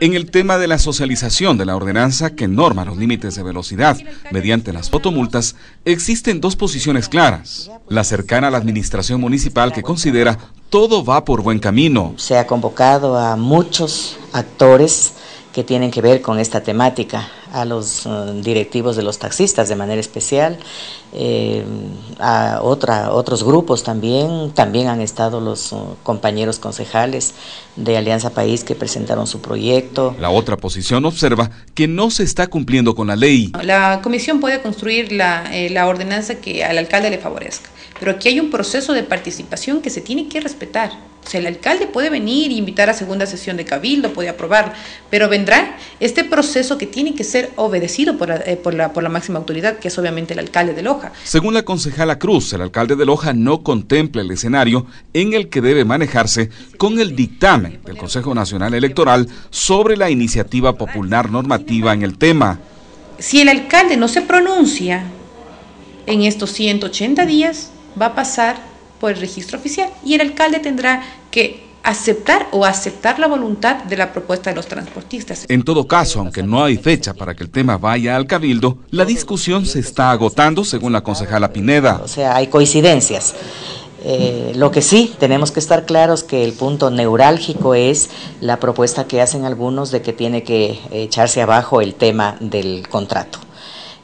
en el tema de la socialización de la ordenanza que norma los límites de velocidad mediante las fotomultas, existen dos posiciones claras. La cercana a la administración municipal que considera todo va por buen camino. Se ha convocado a muchos actores que tienen que ver con esta temática, a los eh, directivos de los taxistas de manera especial, eh, a otra, otros grupos también, también han estado los eh, compañeros concejales de Alianza País que presentaron su proyecto. La otra posición observa que no se está cumpliendo con la ley. La comisión puede construir la, la ordenanza que al alcalde le favorezca, pero aquí hay un proceso de participación que se tiene que respetar. O sea, el alcalde puede venir e invitar a segunda sesión de cabildo, puede aprobar, pero vendrá este proceso que tiene que ser obedecido por, la, eh, la máxima autoridad, que es obviamente el alcalde de Loja. Según la concejala Cruz, el alcalde de Loja no contempla el escenario en el que debe manejarse con el dictamen del Consejo Nacional Electoral sobre la iniciativa popular normativa en el tema. Si el alcalde no se pronuncia en estos 180 días, va a pasar el registro oficial y el alcalde tendrá que aceptar o aceptar la voluntad de la propuesta de los transportistas. En todo caso, aunque no hay fecha para que el tema vaya al cabildo, la discusión se está agotando según la concejala Pineda. O sea, hay coincidencias. Eh, lo que sí, tenemos que estar claros que el punto neurálgico es la propuesta que hacen algunos de que tiene que echarse abajo el tema del contrato,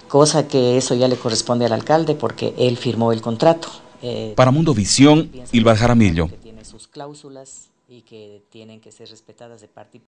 cosa que eso ya le corresponde al alcalde porque él firmó el contrato. Eh, Para Mundo Visión, Ilvar Jaramillo. Que tiene sus cláusulas y que tienen que ser respetadas de parte